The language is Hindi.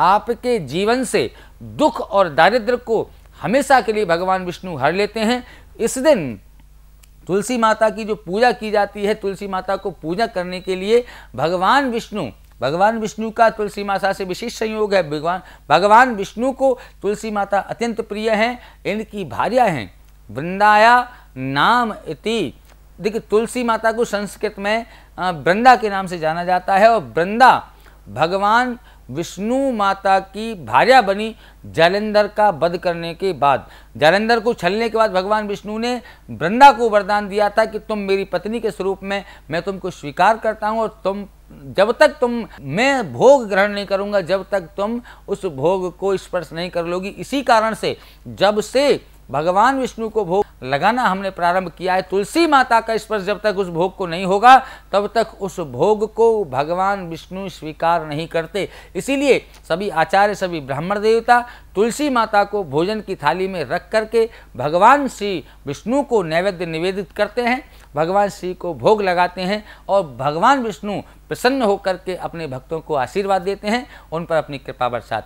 आपके जीवन से दुख और दारिद्र को हमेशा के लिए भगवान विष्णु हर लेते हैं इस दिन तुलसी माता की जो पूजा की जाती है तुलसी माता को पूजा करने के लिए भगवान विष्णु भगवान विष्णु का तुलसी माता से विशेष संयोग है भगवान भगवान विष्णु को तुलसी माता अत्यंत प्रिय हैं इनकी भार्या हैं वृंदाया नाम इति देखिए तुलसी माता को संस्कृत में वृंदा के नाम से जाना जाता है और वृंदा भगवान विष्णु माता की भार्या बनी जालंधर का वध करने के बाद जालंधर को छलने के बाद भगवान विष्णु ने वृंदा को वरदान दिया था कि तुम मेरी पत्नी के स्वरूप में मैं तुमको स्वीकार करता हूँ और तुम जब तक तुम मैं भोग ग्रहण नहीं करूँगा जब तक तुम उस भोग को स्पर्श नहीं कर लोगी इसी कारण से जब से भगवान विष्णु को भोग लगाना हमने प्रारंभ किया है तुलसी माता का स्पर्श जब तक उस भोग को नहीं होगा तब तक उस भोग को भगवान विष्णु स्वीकार नहीं करते इसीलिए सभी आचार्य सभी ब्राह्मण देवता तुलसी माता को भोजन की थाली में रख करके भगवान श्री विष्णु को नैवेद्य निवेदित करते हैं भगवान श्री को भोग लगाते हैं और भगवान विष्णु प्रसन्न होकर के अपने भक्तों को आशीर्वाद देते हैं उन पर अपनी कृपा बरसाते